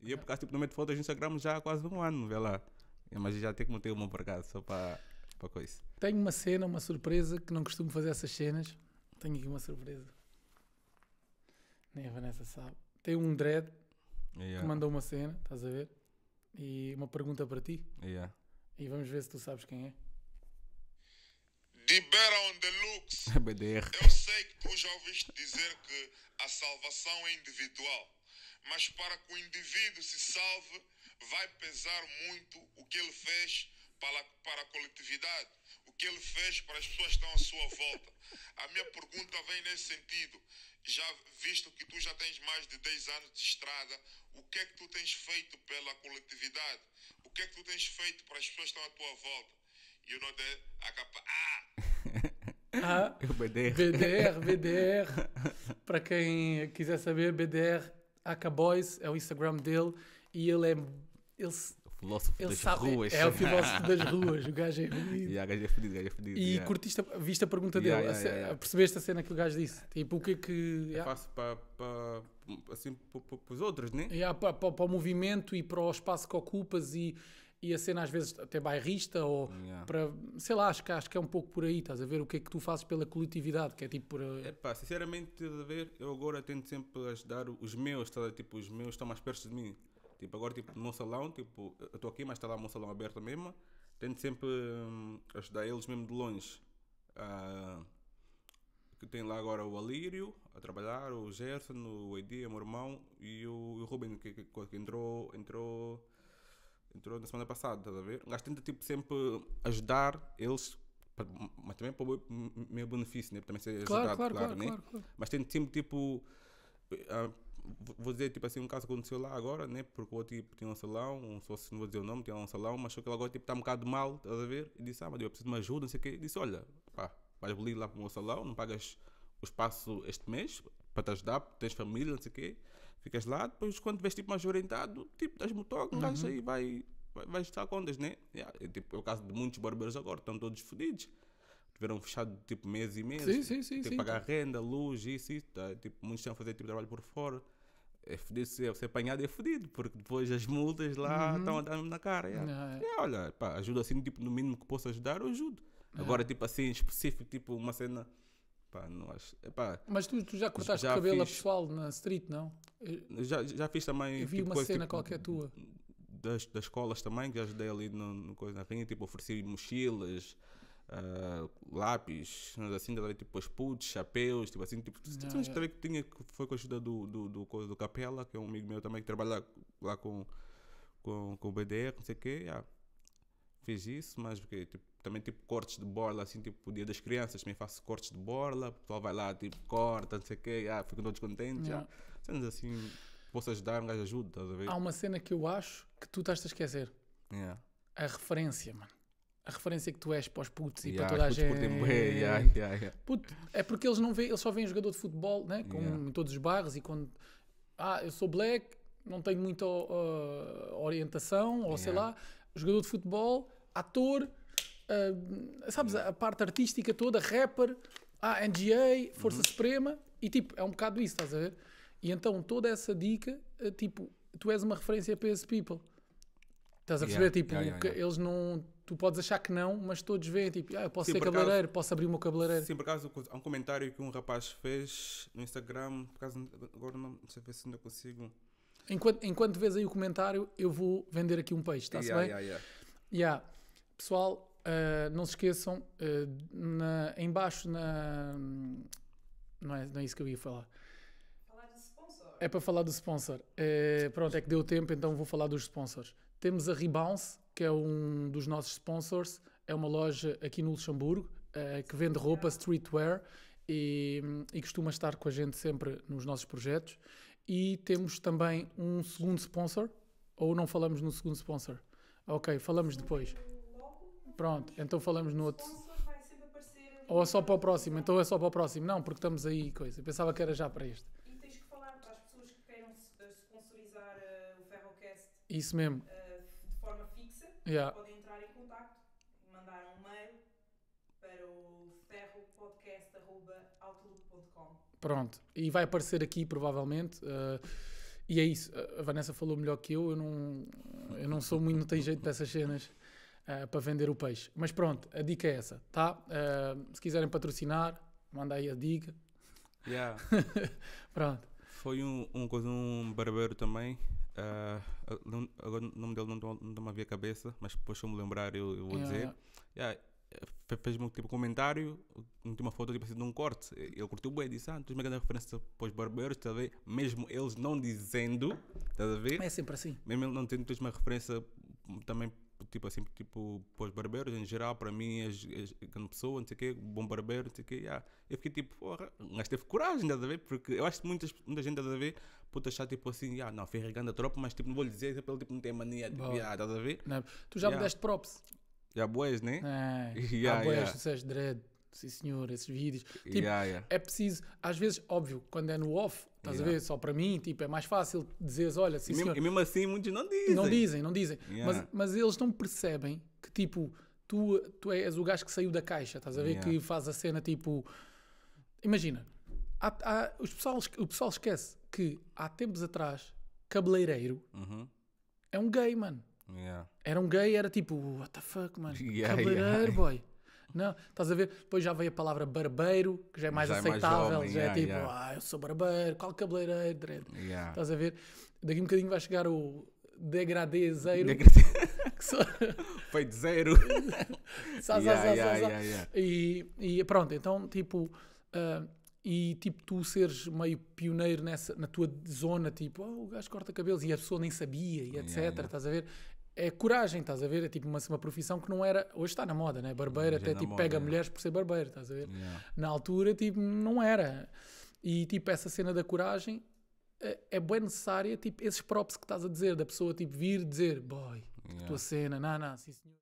E eu, por acaso, tipo, não meto fotos no Instagram já há quase um ano, vê lá. É, mas já tenho que meter uma por acaso, só para, para coisa. Tenho uma cena, uma surpresa, que não costumo fazer essas cenas. Tenho aqui uma surpresa. Nem a Vanessa sabe. Tem um dread yeah. que mandou uma cena, estás a ver? E uma pergunta para ti. Yeah. E vamos ver se tu sabes quem é. Libera on the looks. BDR. Eu sei que tu já ouviste dizer que a salvação é individual mas para que o indivíduo se salve, vai pesar muito o que ele fez para, para a coletividade, o que ele fez para as pessoas que estão à sua volta. A minha pergunta vem nesse sentido. Já visto que tu já tens mais de 10 anos de estrada, o que é que tu tens feito pela coletividade? O que é que tu tens feito para as pessoas que estão à tua volta? E o nome é a capa. Ah! Ah, BDR. BDR, BDR. Para quem quiser saber, BDR Acaboys é o Instagram dele e ele é. Ele, o filósofo ele das sabe, ruas. É, é o filósofo das ruas, o gajo é fedido. Yeah, gajo é fedido, gajo é fedido. E yeah. curtiste, viste a pergunta dele, yeah, yeah, yeah, percebeste a cena que o gajo disse? Tipo, o que é que. É para. assim, para, os outros, né? Yeah, para, para, para o movimento e para o espaço que ocupas e e a cena às vezes até bairrista ou yeah. para, sei lá, acho que, acho que é um pouco por aí, estás a ver o que é que tu fazes pela coletividade, que é tipo por... Epá, sinceramente, a ver, eu agora tento sempre ajudar os meus, tá, tipo, os meus estão mais perto de mim, tipo, agora, tipo, no meu salão, tipo, eu estou aqui, mas está lá o meu salão aberto mesmo, tento sempre hum, ajudar eles mesmo de longe, ah, que tem lá agora o Alírio a trabalhar, o Gerson, o Edi, o meu irmão, e o, o Ruben, que, que, que entrou, entrou entrou na semana passada, estás a ver? O gajo tenta tipo, sempre ajudar eles, mas também é para o meu benefício, né? Para também ser claro, ajudado, claro, claro, claro, né? claro, claro. Mas tenta sempre tipo. Uh, vou dizer tipo assim, um caso que aconteceu lá agora, né? Porque o outro tipo tinha um salão, um sócio, não vou dizer o nome, tinha um salão, mas achou que ele agora tipo está um bocado mal, estás a ver? E disse, ah, mas eu preciso de uma ajuda, não sei o quê. E disse, olha, pá, vais abolir lá para o meu salão, não pagas o espaço este mês para te ajudar, tens família, não sei o quê. Ficas lá, depois quando vês tipo mais orientado, tipo, das motoca, um uhum. gajo aí vai, vai, vai estar com né? Yeah, é, tipo, é o caso de muitos barbeiros agora, estão todos fodidos. Tiveram fechado tipo meses e meses. Sim, sim, sim. Tem que pagar renda, luz, isso, isso. Tá? Tipo, muitos estão a fazer tipo, trabalho por fora é fudido, se você apanhado é fudido, porque depois as multas lá uhum. estão a dar na cara. Yeah. Yeah. Yeah, olha, pá, ajuda assim, tipo, no mínimo que possa ajudar, eu ajudo. Agora, tipo assim, específico, tipo uma cena Pá, não acho. Epá, Mas tu, tu já cortaste já o cabelo fiz... a pessoal na street, não? Já, já fiz também. Eu vi tipo, uma coisa, cena tipo, qualquer tua. Das, das escolas também, que já ajudei ali no, no coisa na rinha, tipo, ofereci mochilas. Uh, lápis, assim, de, tipo as putos, chapéus, tipo assim, tipo, yeah, yeah. É. também que tinha, foi com a ajuda do, do, do, do, do Capela, que é um amigo meu também que trabalha lá, lá com, com, com o BDR, não sei o quê, yeah. fiz isso, mas porque, tipo, também tipo cortes de borla, assim, tipo dia das crianças, também faço cortes de borla, o pessoal vai lá, tipo, corta, não sei o quê, ah, ficam todos contentes, yeah. já. Cenas assim, posso ajudar, um gajo ajuda, estás a ver? Há uma cena que eu acho que tu estás a esquecer. Yeah. A referência, mano. A referência que tu és para os putos e yeah, para toda a gente. Yeah, yeah, Puto, é porque eles não veem, eles só veem jogador de futebol, né? Como em todos os bairros e quando. Ah, eu sou black, não tenho muita uh, orientação, ou sei lá, jogador de futebol, ator, ah, sabes, hum. a parte artística toda, rapper, a NGA, Força uhum. Suprema, e tipo, é um bocado isso, estás a ver? E então toda essa dica, ah, tipo, tu és uma referência para esse people. Estás a perceber? Yeah, tipo, yeah, yeah, eles não. Tu podes achar que não, mas todos veem, tipo, ah, eu posso sim, ser cabeleireiro, posso abrir o meu cabeleireiro. Sim, por acaso, há um comentário que um rapaz fez no Instagram, por acaso, agora não sei se ainda consigo. Enquanto, enquanto vês aí o comentário, eu vou vender aqui um peixe, está-se bem? Yeah, yeah. Pessoal, Uh, não se esqueçam, uh, na, embaixo na. Não é, não é isso que eu ia falar. É para falar do sponsor. É pronto, é que deu tempo, então vou falar dos sponsors. Temos a Rebounce, que é um dos nossos sponsors. É uma loja aqui no Luxemburgo que vende roupa streetwear e, e, costuma estar com a gente sempre nos nossos projetos. E temos também um segundo sponsor, ou não falamos no segundo sponsor? Ok, falamos depois. Pronto, então falamos no outro. Ou é só para o próximo, então é só para o próximo. Não, porque estamos aí, coisa. Eu pensava que era já para este. E tens que falar para as pessoas que queiram eh, sponsorizar uh, o Ferrocast. Isso mesmo. Uh, de forma fixa. Yeah. Podem entrar em contato, mandar um mail para o ferropodcast.outlook.com. Pronto, e vai aparecer aqui provavelmente. Uh, e é isso, a Vanessa falou melhor que eu, eu não, eu não sou muito, não tenho jeito para essas cenas. Eh, para vender o peixe. Mas pronto, a dica é essa, tá? Uh, se quiserem patrocinar, manda aí a dica. Yeah. pronto. Foi um, um, um barbeiro também. Uh, agora o nome dele não, não, a me havia cabeça, mas depois se eu me lembrar eu, eu vou yeah. dizer. Yeah, fez-me um tipo comentário, meti uma foto tipo assim de um corte. Ele curtiu bem, disse: Ah, tu és uma grande referência para os barbeiros, estás a ver? Mesmo eles não dizendo, estás a ver? É sempre assim. Mesmo ele não tendo, tu uma referência também tipo assim, tipo, para os barbeiros em geral, para mim, as, as, grande pessoa, não sei o quê, bom barbeiro, não sei o quê, yeah. eu fiquei tipo, porra, mas teve coragem, estás a ver? Porque eu acho que muitas, muita gente, estás a ver, puta, achar tipo assim, yeah, não, fui regando a tropa, mas tipo, não vou lhe dizer, ele tipo, não tem mania, tipo, yeah, estás a ver? Não. É? Tu já yeah. me deste props. Já boas, né? É, yeah, ah, boas, yeah. dread sim senhor, esses vídeos. Tipo, yeah, yeah. é preciso, às vezes, óbvio, quando é no off, estás yeah. a ver, só para mim, tipo, é mais fácil dizeres, olha, sim e senhor. Mesmo, e mesmo assim muitos não dizem. Não dizem, não dizem. Mas, mas eles não percebem que, tipo, tu, tu é, és o gajo que saiu da caixa, estás a ver, que faz a cena, tipo... Imagina, há, há, os pessoal, o pessoal esquece que há tempos atrás, cabeleireiro uhum. é um gay, mano. Era um gay, era tipo, what the fuck, mano, cabeleireiro, boy. Não, estás a ver? Depois já veio a palavra barbeiro, que já é mais já aceitável, é mais jovem, já é yeah, é tipo, yeah. ah, eu sou barbeiro, qual cabeleireiro, dread. Yeah. Estás a ver? Daqui um bocadinho vai chegar o degradê zero. só... Foi de zero. sá, sá, sá, E, e pronto, então tipo. Uh, e tipo tu seres meio pioneiro nessa, na tua zona, tipo, oh, o gajo corta cabelos e a pessoa nem sabia e etc, yeah, yeah. estás a ver? é coragem, estás a ver? É tipo uma, uma profissão que não era. Hoje está na moda, né? Barbeiro é até tipo moda, pega é. mulheres por ser barbeiro, estás a ver? Yeah. Na altura, tipo, não era. E tipo, essa cena da coragem é, é bem necessária, tipo, esses props que estás a dizer, da pessoa tipo vir dizer, boy, yeah. tua cena, não, não, sim senhor.